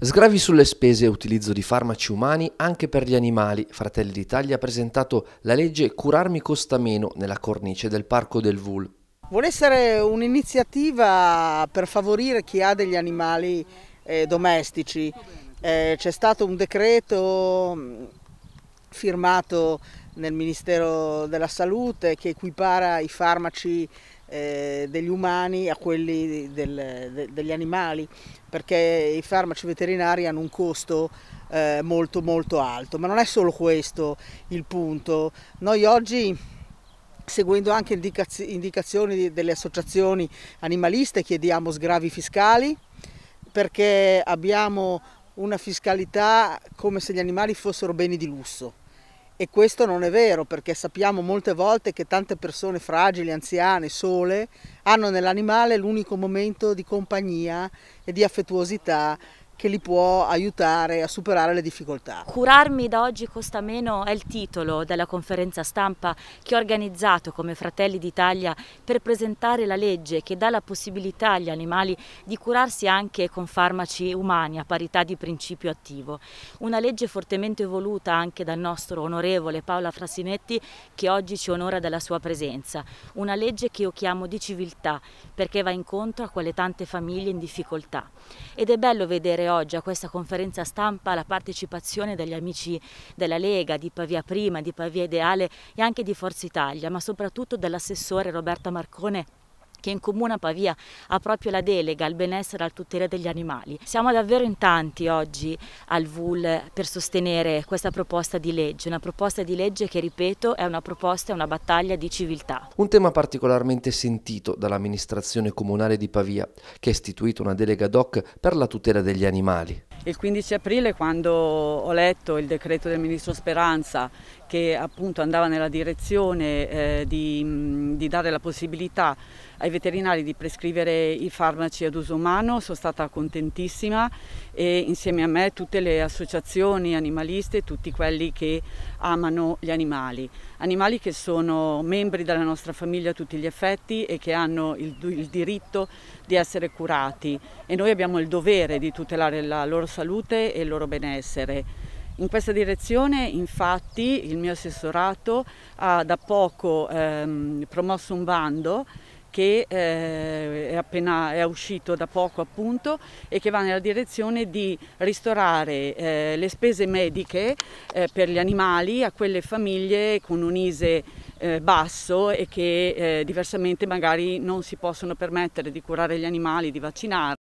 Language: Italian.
Sgravi sulle spese e utilizzo di farmaci umani anche per gli animali. Fratelli d'Italia ha presentato la legge Curarmi costa meno nella cornice del Parco del Vul. Vuole essere un'iniziativa per favorire chi ha degli animali eh, domestici. Eh, c'è stato un decreto mm, firmato nel Ministero della Salute che equipara i farmaci eh, degli umani a quelli del, de, degli animali, perché i farmaci veterinari hanno un costo eh, molto molto alto, ma non è solo questo il punto. Noi oggi seguendo anche indicaz indicazioni delle associazioni animaliste chiediamo sgravi fiscali perché abbiamo una fiscalità come se gli animali fossero beni di lusso e questo non è vero perché sappiamo molte volte che tante persone fragili, anziane, sole hanno nell'animale l'unico momento di compagnia e di affettuosità che li può aiutare a superare le difficoltà. Curarmi da oggi costa meno è il titolo della conferenza stampa che ho organizzato come Fratelli d'Italia per presentare la legge che dà la possibilità agli animali di curarsi anche con farmaci umani a parità di principio attivo. Una legge fortemente voluta anche dal nostro onorevole Paola Frassinetti che oggi ci onora della sua presenza. Una legge che io chiamo di civiltà perché va incontro a quelle tante famiglie in difficoltà. Ed è bello vedere oggi a questa conferenza stampa la partecipazione degli amici della Lega, di Pavia Prima, di Pavia Ideale e anche di Forza Italia, ma soprattutto dell'assessore Roberta Marcone che in comune a Pavia ha proprio la delega al benessere e alla tutela degli animali. Siamo davvero in tanti oggi al VUL per sostenere questa proposta di legge, una proposta di legge che, ripeto, è una proposta e una battaglia di civiltà. Un tema particolarmente sentito dall'amministrazione comunale di Pavia, che ha istituito una delega doc per la tutela degli animali. Il 15 aprile quando ho letto il decreto del ministro Speranza che appunto andava nella direzione eh, di, di dare la possibilità ai veterinari di prescrivere i farmaci ad uso umano, sono stata contentissima e insieme a me tutte le associazioni animaliste, tutti quelli che amano gli animali, animali che sono membri della nostra famiglia a tutti gli effetti e che hanno il, il diritto di essere curati e noi abbiamo il dovere di tutelare la loro salute e il loro benessere. In questa direzione infatti il mio assessorato ha da poco ehm, promosso un bando che eh, è appena è uscito da poco appunto e che va nella direzione di ristorare eh, le spese mediche eh, per gli animali a quelle famiglie con un ISE eh, basso e che eh, diversamente magari non si possono permettere di curare gli animali, di vaccinare.